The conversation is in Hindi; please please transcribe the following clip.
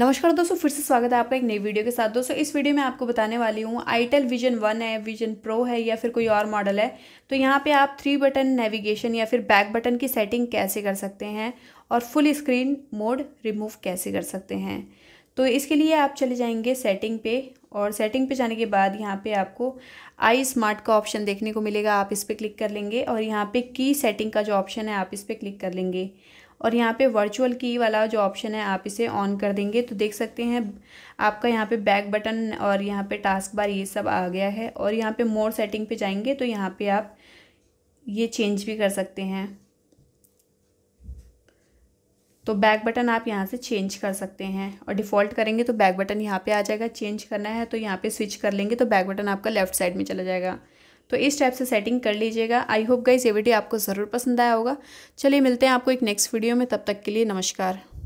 नमस्कार दोस्तों फिर से स्वागत है आपका एक नई वीडियो के साथ दोस्तों इस वीडियो में आपको बताने वाली हूँ आईटेल विजन वन है विजन प्रो है या फिर कोई और मॉडल है तो यहाँ पे आप थ्री बटन नेविगेशन या फिर बैक बटन की सेटिंग कैसे कर सकते हैं और फुल स्क्रीन मोड रिमूव कैसे कर सकते हैं तो इसके लिए आप चले जाएंगे सेटिंग पे और सेटिंग पे जाने के बाद यहाँ पे आपको आई स्मार्ट का ऑप्शन देखने को मिलेगा आप इस पर क्लिक कर लेंगे और यहाँ पे की सेटिंग का जो ऑप्शन है आप इस पर क्लिक कर लेंगे और यहाँ पे वर्चुअल की वाला जो ऑप्शन है आप इसे ऑन कर देंगे तो देख सकते हैं आपका यहाँ पे बैक बटन और यहाँ पे टास्क बार ये सब आ गया है और यहाँ पे मोर सेटिंग पे जाएंगे तो यहाँ पे आप ये चेंज भी कर सकते हैं तो बैक बटन आप यहाँ से चेंज कर सकते हैं और डिफ़ॉल्ट करेंगे तो बैक बटन यहाँ पे आ जाएगा चेंज करना है तो यहाँ पे स्विच कर लेंगे तो बैक बटन आपका लेफ्ट साइड में चला जाएगा तो इस टाइप से सेटिंग कर लीजिएगा आई होप गाइज ये वीडियो आपको ज़रूर पसंद आया होगा चलिए मिलते हैं आपको एक नेक्स्ट वीडियो में तब तक के लिए नमस्कार